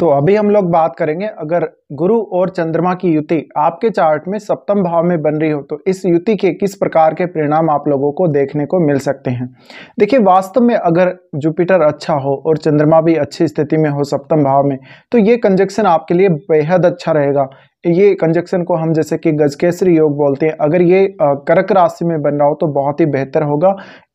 तो अभी हम लोग बात करेंगे अगर गुरु और चंद्रमा की युति आपके चार्ट में सप्तम भाव में बन रही हो तो इस युति के किस प्रकार के परिणाम आप लोगों को देखने को मिल सकते हैं देखिए वास्तव में अगर जुपिटर अच्छा हो और चंद्रमा भी अच्छी स्थिति में हो सप्तम भाव में तो ये कंजक्शन आपके लिए बेहद अच्छा रहेगा ये कंजक्शन को हम जैसे कि गजकेसरी योग बोलते हैं अगर ये करक राशि में बन रहा हो तो बहुत ही बेहतर होगा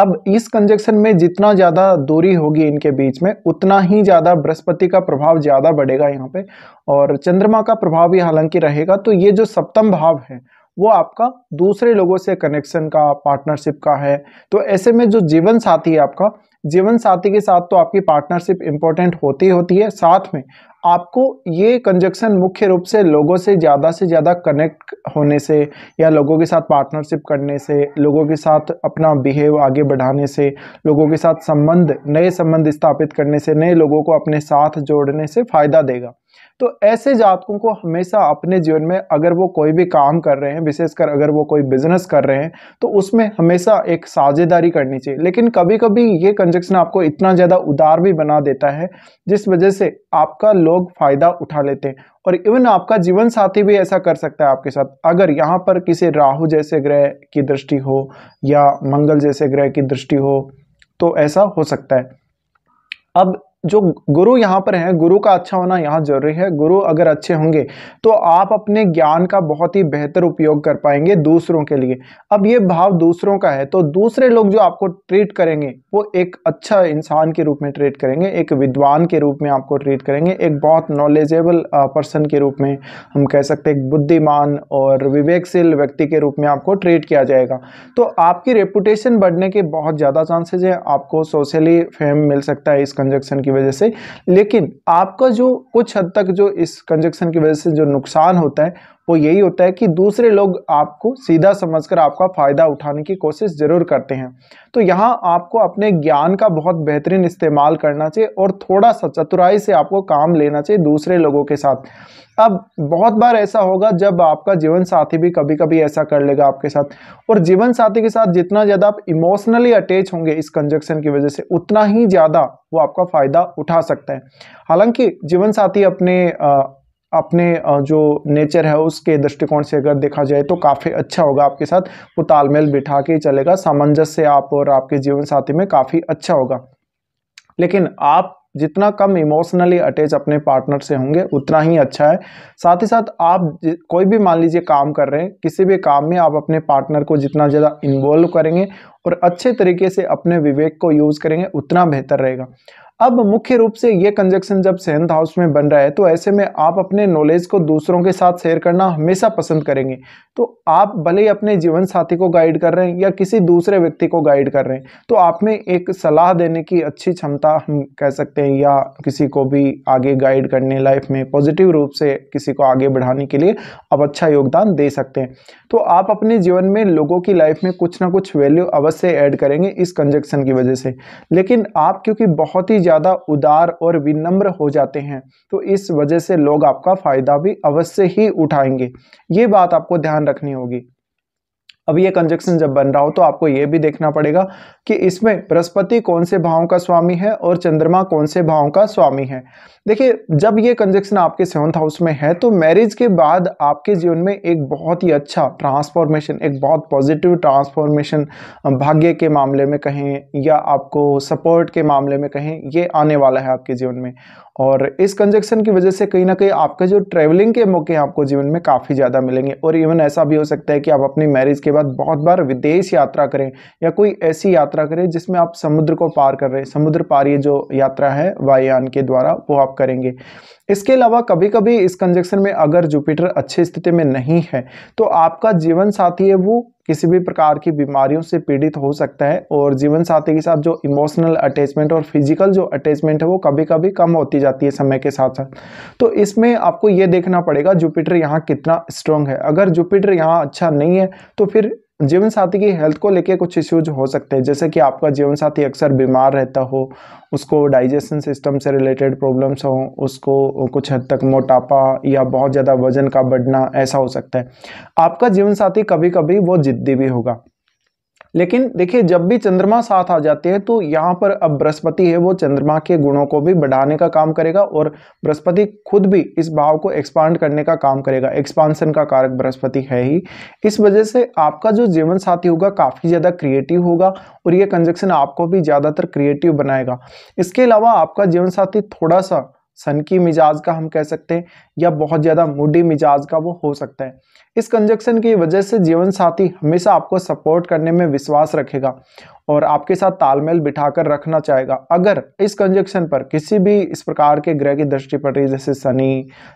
अब इस कंजक्शन में जितना ज़्यादा दूरी होगी इनके बीच में उतना ही ज़्यादा बृहस्पति का प्रभाव ज़्यादा बढ़ेगा यहाँ पे और चंद्रमा का प्रभाव भी हालांकि रहेगा तो ये जो सप्तम भाव है वो आपका दूसरे लोगों से कनेक्शन का पार्टनरशिप का है तो ऐसे में जो जीवन साथी है आपका जीवन साथी के साथ तो आपकी पार्टनरशिप इंपॉर्टेंट होती होती है साथ में आपको ये कंजक्शन मुख्य रूप से लोगों से ज़्यादा से ज़्यादा कनेक्ट होने से या लोगों के साथ पार्टनरशिप करने से लोगों के साथ अपना बिहेव आगे बढ़ाने से लोगों के साथ संबंध नए संबंध स्थापित करने से नए लोगों को अपने साथ जोड़ने से फ़ायदा देगा तो ऐसे जातकों को हमेशा अपने जीवन में अगर वो कोई भी काम कर रहे हैं विशेषकर अगर वो कोई बिजनेस कर रहे हैं तो उसमें हमेशा एक साझेदारी करनी चाहिए लेकिन कभी कभी ये कंजक्शन आपको इतना ज़्यादा उदार भी बना देता है जिस वजह से आपका लोग फ़ायदा उठा लेते हैं और इवन आपका जीवन साथी भी ऐसा कर सकता है आपके साथ अगर यहाँ पर किसी राहु जैसे ग्रह की दृष्टि हो या मंगल जैसे ग्रह की दृष्टि हो तो ऐसा हो सकता है अब जो गुरु यहाँ पर हैं गुरु का अच्छा होना यहाँ जरूरी है गुरु अगर अच्छे होंगे तो आप अपने ज्ञान का बहुत ही बेहतर उपयोग कर पाएंगे दूसरों के लिए अब ये भाव दूसरों का है तो दूसरे लोग जो आपको ट्रीट करेंगे वो एक अच्छा इंसान के रूप में ट्रीट करेंगे एक विद्वान के रूप में आपको ट्रीट करेंगे एक बहुत नॉलेजेबल पर्सन के रूप में हम कह सकते हैं बुद्धिमान और विवेकशील व्यक्ति के रूप में आपको ट्रीट किया जाएगा तो आपकी रेपुटेशन बढ़ने के बहुत ज़्यादा चांसेज हैं आपको सोशली फेम मिल सकता है इस कंजक्शन की वजह से लेकिन आपका जो कुछ हद तक जो इस कंजक्शन की वजह से जो नुकसान होता है वो यही होता है कि दूसरे लोग आपको सीधा समझकर आपका फ़ायदा उठाने की कोशिश ज़रूर करते हैं तो यहाँ आपको अपने ज्ञान का बहुत बेहतरीन इस्तेमाल करना चाहिए और थोड़ा सा चतुराई से आपको काम लेना चाहिए दूसरे लोगों के साथ अब बहुत बार ऐसा होगा जब आपका जीवन साथी भी कभी कभी ऐसा कर लेगा आपके साथ और जीवन साथी के साथ जितना ज़्यादा आप इमोशनली अटैच होंगे इस कंजक्शन की वजह से उतना ही ज़्यादा वो आपका फ़ायदा उठा सकता है हालांकि जीवन साथी अपने अपने जो नेचर है उसके दृष्टिकोण से अगर देखा जाए तो काफ़ी अच्छा होगा आपके साथ वो तालमेल बिठा के चलेगा सामंजस्य आप और आपके जीवन साथी में काफ़ी अच्छा होगा लेकिन आप जितना कम इमोशनली अटैच अपने पार्टनर से होंगे उतना ही अच्छा है साथ ही साथ आप कोई भी मान लीजिए काम कर रहे हैं किसी भी काम में आप अपने पार्टनर को जितना ज़्यादा इन्वॉल्व करेंगे और अच्छे तरीके से अपने विवेक को यूज़ करेंगे उतना बेहतर रहेगा अब मुख्य रूप से ये कंजक्शन जब सेवंथ हाउस में बन रहा है तो ऐसे में आप अपने नॉलेज को दूसरों के साथ शेयर करना हमेशा पसंद करेंगे तो आप भले ही अपने जीवन साथी को गाइड कर रहे हैं या किसी दूसरे व्यक्ति को गाइड कर रहे हैं तो आप में एक सलाह देने की अच्छी क्षमता हम कह सकते हैं या किसी को भी आगे गाइड करने लाइफ में पॉजिटिव रूप से किसी को आगे बढ़ाने के लिए आप अच्छा योगदान दे सकते हैं तो आप अपने जीवन में लोगों की लाइफ में कुछ ना कुछ वैल्यू अवश्य ऐड करेंगे इस कंजक्शन की वजह से लेकिन आप क्योंकि बहुत ही ज़्यादा उदार और विनम्र हो जाते हैं तो इस वजह से लोग आपका फ़ायदा भी अवश्य ही उठाएंगे ये बात आपको ध्यान रखनी होगी अब ये कंजक्शन जब बन रहा हो तो आपको ये भी देखना पड़ेगा कि इसमें बृहस्पति कौन से भावों का स्वामी है और चंद्रमा कौन से भावों का स्वामी है देखिए जब ये कंजक्शन आपके सेवंथ हाउस में है तो मैरिज के बाद आपके जीवन में एक बहुत ही अच्छा ट्रांसफॉर्मेशन एक बहुत पॉजिटिव ट्रांसफॉर्मेशन भाग्य के मामले में कहें या आपको सपोर्ट के मामले में कहें ये आने वाला है आपके जीवन में और इस कंजक्शन की वजह से कहीं ना कहीं आपका जो ट्रैवलिंग के मौके आपको जीवन में काफ़ी ज़्यादा मिलेंगे और इवन ऐसा भी हो सकता है कि आप अपनी मैरिज के बाद बहुत बार विदेश यात्रा करें या कोई ऐसी यात्रा करें जिसमें आप समुद्र को पार कर रहे हैं समुद्र पार ये जो यात्रा है वायुयान के द्वारा वो आप करेंगे इसके अलावा कभी कभी इस कंजक्शन में अगर जुपिटर अच्छी स्थिति में नहीं है तो आपका जीवन साथी है वो किसी भी प्रकार की बीमारियों से पीड़ित हो सकता है और जीवन साथी के साथ जो इमोशनल अटैचमेंट और फिजिकल जो अटैचमेंट है वो कभी कभी कम होती जाती है समय के साथ साथ तो इसमें आपको ये देखना पड़ेगा जुपिटर यहाँ कितना स्ट्रांग है अगर जुपिटर यहाँ अच्छा नहीं है तो फिर जीवन साथी की हेल्थ को लेके कुछ इश्यूज हो सकते हैं जैसे कि आपका जीवन साथी अक्सर बीमार रहता हो उसको डाइजेशन सिस्टम से रिलेटेड प्रॉब्लम्स हो उसको कुछ हद तक मोटापा या बहुत ज़्यादा वजन का बढ़ना ऐसा हो सकता है आपका जीवन साथी कभी कभी वो जिद्दी भी होगा लेकिन देखिए जब भी चंद्रमा साथ आ जाते हैं तो यहाँ पर अब बृहस्पति है वो चंद्रमा के गुणों को भी बढ़ाने का काम करेगा और बृहस्पति खुद भी इस भाव को एक्सपांड करने का काम करेगा एक्सपांसन का कारक बृहस्पति है ही इस वजह से आपका जो जीवन साथी होगा काफ़ी ज़्यादा क्रिएटिव होगा और ये कंजक्शन आपको भी ज़्यादातर क्रिएटिव बनाएगा इसके अलावा आपका जीवन साथी थोड़ा सा सनकी मिजाज का हम कह सकते हैं या बहुत ज़्यादा मुडी मिजाज का वो हो सकता है इस कंजक्शन की वजह से जीवन साथी हमेशा आपको सपोर्ट करने में विश्वास रखेगा और आपके साथ तालमेल बिठाकर रखना चाहेगा अगर इस कंजक्शन पर किसी भी इस प्रकार के ग्रह की दृष्टि पड़ रही है जैसे शनि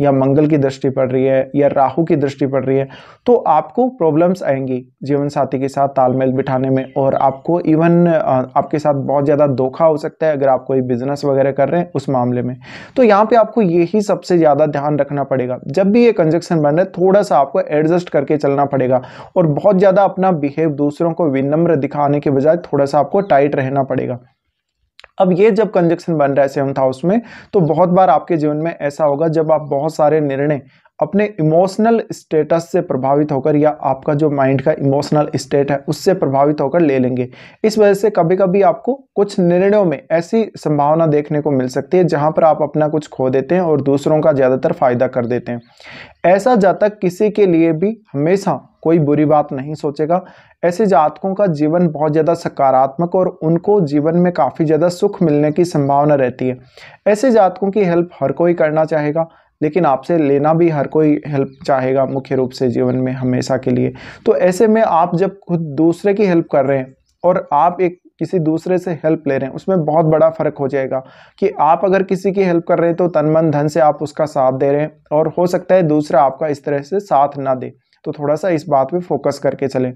या मंगल की दृष्टि पड़ रही है या राहु की दृष्टि पड़ रही है तो आपको प्रॉब्लम्स आएंगी जीवन साथी के साथ तालमेल बिठाने में और आपको इवन आपके साथ बहुत ज़्यादा धोखा हो सकता है अगर आप कोई बिजनेस वगैरह कर रहे हैं उस मामले में तो यहाँ पर आपको यही सबसे ज़्यादा ध्यान रखना पड़ेगा जब भी ये कंजक्शन बन रहा है थोड़ा सा आपको एडजस्ट करके चलना पड़ेगा और बहुत ज़्यादा अपना बिहेव दूसरों को विनम्र दिखाने के बजाय थोड़ा सा आपको टाइट रहना पड़ेगा अब ये जब कंजक्शन बन रहा है सेवंथ हाउस में तो बहुत बार आपके जीवन में ऐसा होगा जब आप बहुत सारे निर्णय अपने इमोशनल स्टेटस से प्रभावित होकर या आपका जो माइंड का इमोशनल स्टेट है उससे प्रभावित होकर ले लेंगे इस वजह से कभी कभी आपको कुछ निर्णयों में ऐसी संभावना देखने को मिल सकती है जहां पर आप अपना कुछ खो देते हैं और दूसरों का ज़्यादातर फ़ायदा कर देते हैं ऐसा जातक किसी के लिए भी हमेशा कोई बुरी बात नहीं सोचेगा ऐसे जातकों का जीवन बहुत ज़्यादा सकारात्मक और उनको जीवन में काफ़ी ज़्यादा सुख मिलने की संभावना रहती है ऐसे जातकों की हेल्प हर कोई करना चाहेगा लेकिन आपसे लेना भी हर कोई हेल्प चाहेगा मुख्य रूप से जीवन में हमेशा के लिए तो ऐसे में आप जब खुद दूसरे की हेल्प कर रहे हैं और आप एक किसी दूसरे से हेल्प ले रहे हैं उसमें बहुत बड़ा फ़र्क हो जाएगा कि आप अगर किसी की हेल्प कर रहे हैं तो तन मन धन से आप उसका साथ दे रहे हैं और हो सकता है दूसरा आपका इस तरह से साथ ना दे तो थोड़ा सा इस बात पे फोकस करके चलें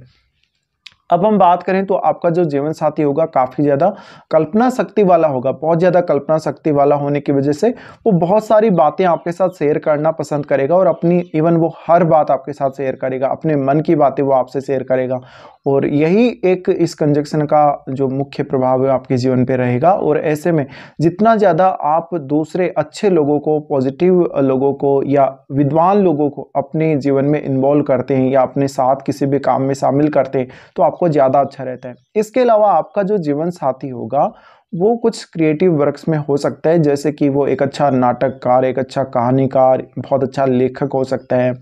अब हम बात करें तो आपका जो जीवन साथी होगा काफ़ी ज़्यादा कल्पना शक्ति वाला होगा बहुत ज़्यादा कल्पना शक्ति वाला होने की वजह से वो बहुत सारी बातें आपके साथ शेयर करना पसंद करेगा और अपनी इवन वो हर बात आपके साथ शेयर करेगा अपने मन की बातें वो आपसे शेयर करेगा और यही एक इस कंजक्शन का जो मुख्य प्रभाव है आपके जीवन पर रहेगा और ऐसे में जितना ज़्यादा आप दूसरे अच्छे लोगों को पॉजिटिव लोगों को या विद्वान लोगों को अपने जीवन में इन्वॉल्व करते हैं या अपने साथ किसी भी काम में शामिल करते हैं तो आप आपको ज़्यादा अच्छा रहता है इसके अलावा आपका जो जीवन साथी होगा वो कुछ क्रिएटिव वर्क्स में हो सकता है जैसे कि वो एक अच्छा नाटककार एक अच्छा कहानीकार बहुत अच्छा लेखक हो सकता है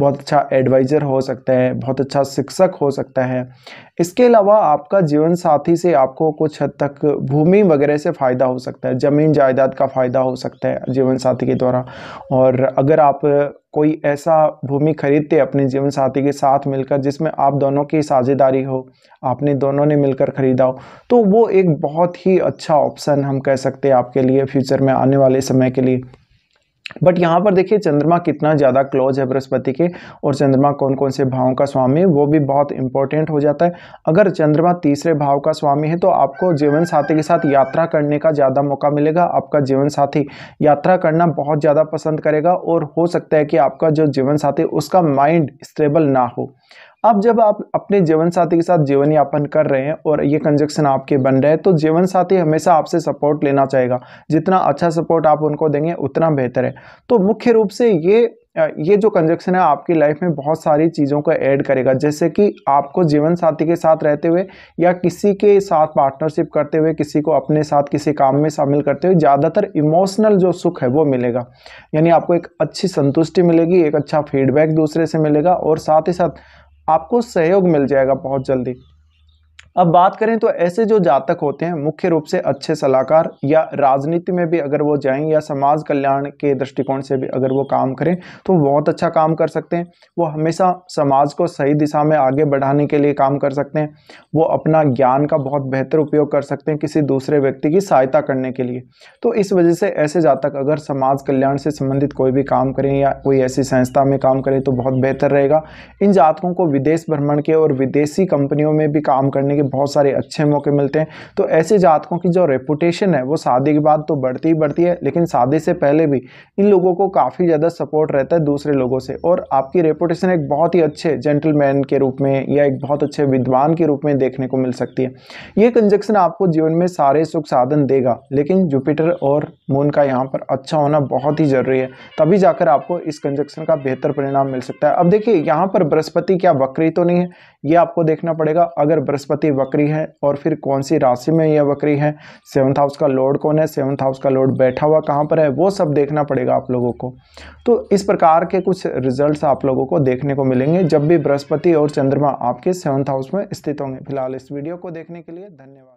बहुत अच्छा एडवाइज़र हो सकता है बहुत अच्छा शिक्षक हो सकता है इसके अलावा आपका जीवन साथी से आपको कुछ हद तक भूमि वगैरह से फ़ायदा हो सकता है ज़मीन जायदाद का फ़ायदा हो सकता है जीवन साथी के द्वारा और अगर आप कोई ऐसा भूमि खरीदते अपने जीवन साथी के साथ मिलकर जिसमें आप दोनों की साझेदारी हो आपने दोनों ने मिलकर ख़रीदा हो तो वो एक बहुत ही अच्छा ऑप्शन हम कह सकते हैं आपके लिए फ्यूचर में आने वाले समय के लिए बट यहाँ पर देखिए चंद्रमा कितना ज़्यादा क्लोज है बृहस्पति के और चंद्रमा कौन कौन से भावों का स्वामी है वो भी बहुत इंपॉर्टेंट हो जाता है अगर चंद्रमा तीसरे भाव का स्वामी है तो आपको जीवन साथी के साथ यात्रा करने का ज़्यादा मौका मिलेगा आपका जीवन साथी यात्रा करना बहुत ज़्यादा पसंद करेगा और हो सकता है कि आपका जो जीवन साथी उसका माइंड स्टेबल ना हो अब जब आप अपने जीवन साथी के साथ जीवन यापन कर रहे हैं और ये कंजक्शन आपके बन रहे हैं तो जीवन साथी हमेशा आपसे सपोर्ट लेना चाहेगा जितना अच्छा सपोर्ट आप उनको देंगे उतना बेहतर है तो मुख्य रूप से ये ये जो कंजक्शन है आपकी लाइफ में बहुत सारी चीज़ों को ऐड करेगा जैसे कि आपको जीवन साथी के साथ रहते हुए या किसी के साथ पार्टनरशिप करते हुए किसी को अपने साथ किसी काम में शामिल करते हुए ज़्यादातर इमोशनल जो सुख है वो मिलेगा यानी आपको एक अच्छी संतुष्टि मिलेगी एक अच्छा फीडबैक दूसरे से मिलेगा और साथ ही साथ आपको सहयोग मिल जाएगा बहुत जल्दी अब बात करें तो ऐसे जो जातक होते हैं मुख्य रूप से अच्छे सलाहकार या राजनीति में भी अगर वो जाएं या समाज कल्याण के दृष्टिकोण से भी अगर वो काम करें तो बहुत अच्छा काम कर सकते हैं वो हमेशा समाज को सही दिशा में आगे बढ़ाने के लिए काम कर सकते हैं वो अपना ज्ञान का बहुत बेहतर उपयोग कर सकते हैं किसी दूसरे व्यक्ति की सहायता करने के लिए तो इस वजह से ऐसे जातक अगर समाज कल्याण से संबंधित कोई भी काम करें या कोई ऐसी संस्था में काम करें तो बहुत बेहतर रहेगा इन जातकों को विदेश भ्रमण के और विदेशी कंपनियों में भी काम करने के कि बहुत सारे अच्छे मौके मिलते हैं तो ऐसे जातकों की जो रेपुटेशन है वो शादी के बाद तो बढ़ती ही बढ़ती है लेकिन शादी से पहले भी इन लोगों को काफ़ी ज़्यादा सपोर्ट रहता है दूसरे लोगों से और आपकी रेपुटेशन एक बहुत ही अच्छे जेंटलमैन के रूप में या एक बहुत अच्छे विद्वान के रूप में देखने को मिल सकती है ये कंजक्शन आपको जीवन में सारे सुख साधन देगा लेकिन जुपिटर और मून का यहाँ पर अच्छा होना बहुत ही ज़रूरी है तभी जाकर आपको इस कंजक्शन का बेहतर परिणाम मिल सकता है अब देखिए यहाँ पर बृहस्पति क्या वक्री तो नहीं है ये आपको देखना पड़ेगा अगर बृहस्पति वक्री है और फिर कौन सी राशि में यह वक्री है सेवंथ हाउस का लॉर्ड कौन है सेवंथ हाउस का लॉर्ड बैठा हुआ कहाँ पर है वो सब देखना पड़ेगा आप लोगों को तो इस प्रकार के कुछ रिजल्ट आप लोगों को देखने को मिलेंगे जब भी बृहस्पति और चंद्रमा आपके सेवंथ हाउस में स्थित होंगे फिलहाल इस वीडियो को देखने के लिए धन्यवाद